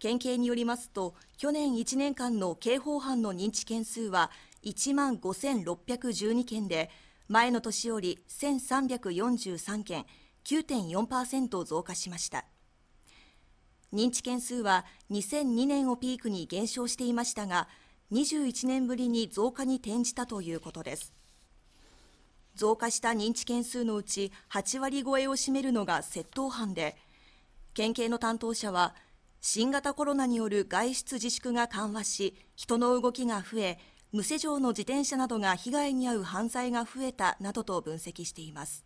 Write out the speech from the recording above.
県警によりますと去年1年間の刑法犯の認知件数は1万5612件で前の年より1343件9.4%増加しました認知件数は2002年をピークに減少していましたが21年ぶりに増加に転じたということです増加した認知件数のうち8割超えを占めるのが窃盗犯で県警の担当者は新型コロナによる外出自粛が緩和し人の動きが増え無施錠の自転車などが被害に遭う犯罪が増えたなどと分析しています。